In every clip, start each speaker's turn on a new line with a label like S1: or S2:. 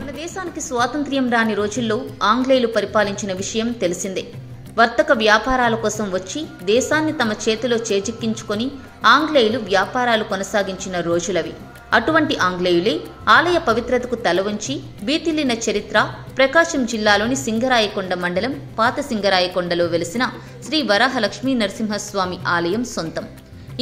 S1: మన దేశానికి స్వాతంత్ర్యం రాని రోజుల్లో ఆంగ్లేయులు పరిపాలించిన విషయం తెలిసిందే వర్తక వ్యాపారాల కోసం వచ్చి దేశాన్ని తమ చేతిలో చేజిక్కించుకొని ఆంగ్లేయులు వ్యాపారాలు కొనసాగించిన రోజులవి అటువంటి ఆంగ్లేయులే ఆలయ పవిత్రతకు తలవంచి బీతిల్లిన చరిత్ర ప్రకాశం జిల్లాలోని సింగరాయకొండ మండలం పాత సింగరాయకొండలో వెలిసిన శ్రీ వరాహలక్ష్మీ నరసింహస్వామి ఆలయం సొంతం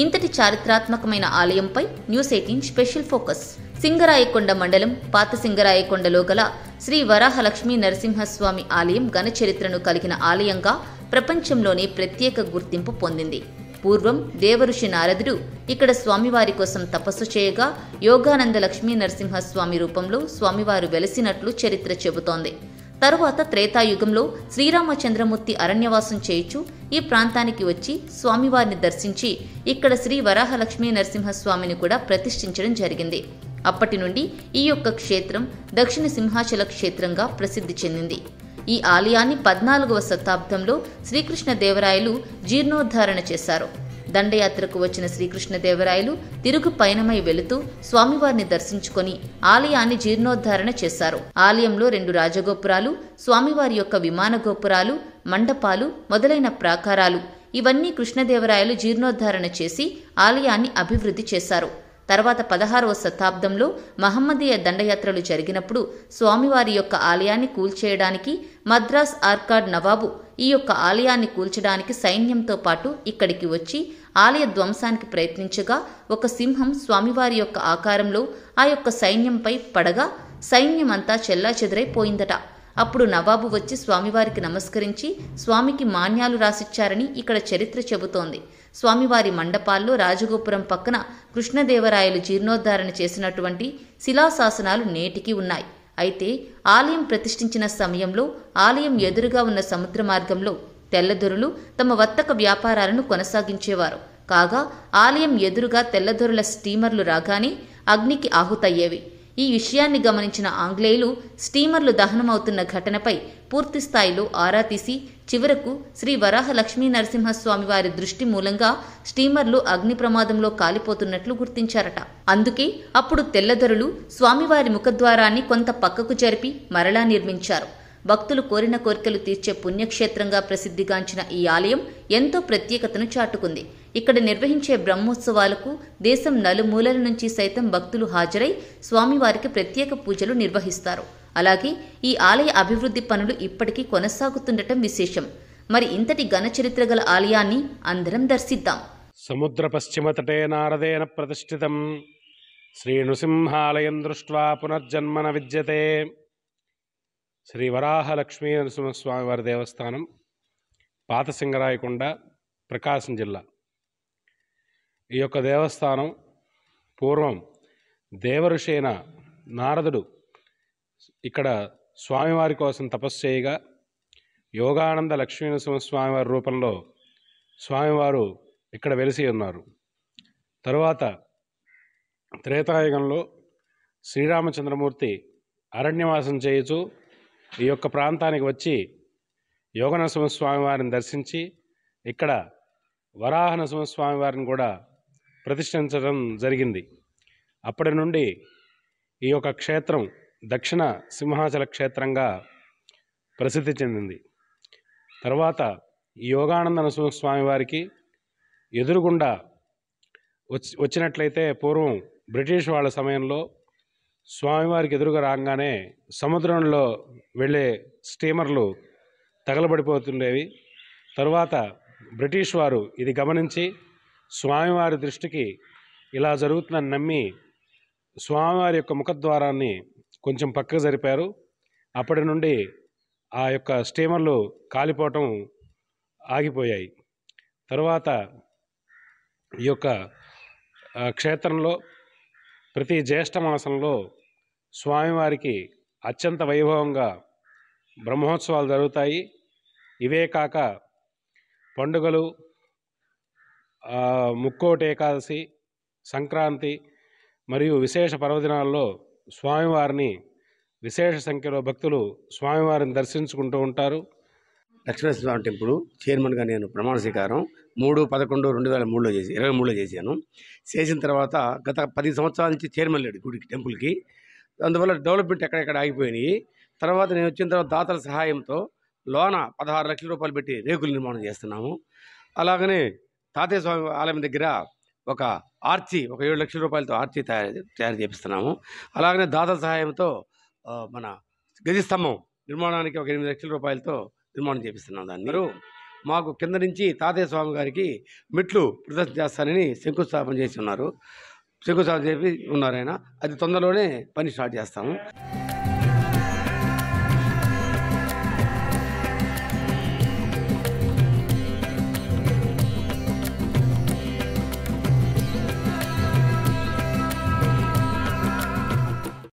S1: ఇంతటి చారిత్రాత్మకమైన ఆలయంపై news eighteen special focus Singarayakonda మండలం పాత సింగరాయకొండలో గల శ్రీ వరాహలక్ష్మీ నరసింహస్వామి ఆలయం ఘనచరిత్రను కలిగిన ఆలయంగా ప్రపంచంలోనే ప్రత్యేక గుర్తింపు పొందింది పూర్వం దేవఋషి నారదుడు ఇక్కడ స్వామివారి కోసం తపస్సు చేయగా యోగానంద లక్ష్మీ నరసింహస్వామి రూపంలో స్వామివారు వెలసినట్లు చరిత్ర చెబుతోంది తరువాత త్రేతాయుగంలో శ్రీరామచంద్రమూర్తి అరణ్యవాసం చేయుచు ఈ ప్రాంతానికి వచ్చి స్వామివారిని దర్శించి ఇక్కడ శ్రీ వరాహలక్ష్మీ నరసింహస్వామిని కూడా ప్రతిష్ఠించడం జరిగింది అప్పటి నుండి ఈ యొక్క క్షేత్రం దక్షిణ సింహాచల క్షేత్రంగా ప్రసిద్ధి చెందింది ఈ ఆలయాన్ని పద్నాలుగవ శతాబ్దంలో శ్రీకృష్ణదేవరాయలు జీర్ణోద్ధారణ చేశారు దండయాత్రకు వచ్చిన శ్రీకృష్ణదేవరాయలు తిరుగు పయనమై వెళుతూ స్వామివారిని దర్శించుకొని ఆలయాన్ని జీర్ణోద్ధారణ చేశారు ఆలయంలో రెండు రాజగోపురాలు స్వామివారి యొక్క విమాన గోపురాలు మండపాలు మొదలైన ప్రాకారాలు ఇవన్నీ కృష్ణదేవరాయలు జీర్ణోద్ధారణ చేసి ఆలయాన్ని అభివృద్ధి చేశారు తర్వాత పదహారవ శతాబ్దంలో మహమ్మదీయ దండయాత్రలు జరిగినప్పుడు స్వామివారి యొక్క ఆలయాన్ని కూల్చేయడానికి మద్రాస్ ఆర్కాడ్ నవాబు ఈ యొక్క ఆలయాన్ని కూల్చడానికి సైన్యంతో పాటు ఇక్కడికి వచ్చి ఆలయ ధ్వంసానికి ప్రయత్నించగా ఒక సింహం స్వామివారి యొక్క ఆకారంలో ఆ యొక్క సైన్యంపై పడగా సైన్యమంతా చెల్లా చెదరైపోయిందట అప్పుడు నవాబు వచ్చి స్వామివారికి నమస్కరించి స్వామికి మాన్యాలు రాసిచ్చారని ఇక్కడ చరిత్ర చెబుతోంది స్వామివారి మండపాల్లో రాజగోపురం పక్కన కృష్ణదేవరాయలు జీర్ణోద్ధారణ చేసినటువంటి శిలాశాసనాలు నేటికీ ఉన్నాయి అయితే ఆలయం ప్రతిష్ఠించిన సమయంలో ఆలయం ఎదురుగా ఉన్న సముద్ర మార్గంలో తెల్లదొరులు తమ వర్తక వ్యాపారాలను కొనసాగించేవారు కాగా ఆలయం ఎదురుగా తెల్లదొరుల స్టీమర్లు రాగానే అగ్నికి ఆహుతయ్యేవి ఈ విషయాన్ని గమనించిన ఆంగ్లేయులు స్టీమర్లు దహనమవుతున్న ఘటనపై పూర్తి స్థాయిలో ఆరా తీసి చివరకు శ్రీ వరాహ లక్ష్మీ నరసింహస్వామి వారి దృష్టి మూలంగా స్టీమర్లు అగ్ని ప్రమాదంలో కాలిపోతున్నట్లు గుర్తించారట అందుకే అప్పుడు తెల్లదొరలు స్వామివారి ముఖద్వారాన్ని కొంత పక్కకు జరిపి మరలా నిర్మించారు భక్తులు కోరిన కోరికలు తీర్చే పుణ్యక్షేత్రంగా ప్రసిద్ధిగాంచిన ఈ ఆలయం ఎంతో ప్రత్యేకతను చాటుకుంది ఇక్కడ నిర్వహించే బ్రహ్మోత్సవాలకు దేశం నలుమూలల నుంచి సైతం భక్తులు హాజరై స్వామివారికి ప్రత్యేక పూజలు నిర్వహిస్తారు అలాగే ఈ ఆలయ అభివృద్ధి పనులు ఇప్పటికీ కొనసాగుతుండటం విశేషం మరి ఇంతటి ఘనచరిత్ర గల ఆలయాన్ని అందరం దర్శిద్దాం
S2: సముద్ర పశ్చిమ తటే నారదేన ప్రతిష్ఠితం శ్రీ నృసింహాలయం దృష్ట్వా పునర్జన్మన విద్యతే శ్రీ వరాహలక్ష్మీ నరసింహస్వామివారి దేవస్థానం పాతసింగరాయకొండ ప్రకాశం జిల్లా ఈ యొక్క దేవస్థానం పూర్వం దేవఋషైన నారదుడు ఇక్కడ స్వామివారి కోసం తపస్సు చేయగా యోగానంద లక్ష్మీనరసింహ స్వామివారి రూపంలో స్వామివారు ఇక్కడ వెలిసి ఉన్నారు తరువాత త్రేతాయుగంలో శ్రీరామచంద్రమూర్తి అరణ్యవాసం చేయుచు ఈ యొక్క ప్రాంతానికి వచ్చి యోగనరసింహస్వామి వారిని దర్శించి ఇక్కడ వరాహనరసింహస్వామి వారిని కూడా ప్రతిష్ఠించడం జరిగింది అప్పటి నుండి ఈ యొక్క క్షేత్రం దక్షిణ సింహాచల క్షేత్రంగా ప్రసిద్ధి చెందింది తర్వాత యోగానంద స్వామి వారికి ఎదురుగుండా వచ్చినట్లయితే పూర్వం బ్రిటిష్ వాళ్ళ సమయంలో స్వామివారికి ఎదురుగా రాగానే సముద్రంలో వెళ్ళే స్టీమర్లు తగలబడిపోతుండేవి తరువాత బ్రిటిష్ వారు ఇది గమనించి స్వామివారి దృష్టికి ఇలా జరుగుతుందని నమ్మి స్వామివారి యొక్క ముఖద్వారాన్ని కొంచెం పక్కకు జరిపారు అప్పటి నుండి ఆ యొక్క స్టీమర్లు కాలిపోవటం ఆగిపోయాయి తరువాత ఈ యొక్క క్షేత్రంలో ప్రతి జ్యేష్ఠ మాసంలో స్వామివారికి అత్యంత వైభవంగా బ్రహ్మోత్సవాలు జరుగుతాయి ఇవే కాక పండుగలు ముక్కోటి ఏకాదశి సంక్రాంతి మరియు విశేష పర్వదినాల్లో స్వామివారిని విశేష సంఖ్యలో
S3: భక్తులు స్వామివారిని దర్శించుకుంటూ ఉంటారు లక్ష్మీనరసింహ టెంపుల్ చైర్మన్గా నేను ప్రమాణ స్వీకారం మూడు పదకొండు రెండు వేల మూడులో చేసి ఇరవై మూడులో చేశాను చేసిన తర్వాత గత పది సంవత్సరాల నుంచి చైర్మన్ లేడు గుడికి టెంపుల్కి అందువల్ల డెవలప్మెంట్ ఎక్కడెక్కడ ఆగిపోయినాయి తర్వాత నేను వచ్చిన తర్వాత దాతల సహాయంతో లోన పదహారు లక్షల రూపాయలు పెట్టి రేకుల నిర్మాణం చేస్తున్నాము అలాగనే తాతయ్య స్వామి ఆలయం దగ్గర ఒక ఆర్చి ఒక ఏడు లక్షల రూపాయలతో ఆర్చి తయారు తయారు చేపిస్తున్నాము అలాగనే దాతల సహాయంతో మన గది స్తంభం నిర్మాణానికి ఒక ఎనిమిది లక్షల రూపాయలతో నిర్మాణం చేపిస్తున్నాం దాన్ని మాకు కింద నుంచి తాతయ్య స్వామి గారికి మెట్లు ప్రదర్శన చేస్తానని శంకుస్థాపన చేసి ఉన్నారు శంకుస్థాపన చేసి ఉన్నారు ఆయన అది తొందరలోనే పని స్టార్ట్ చేస్తాము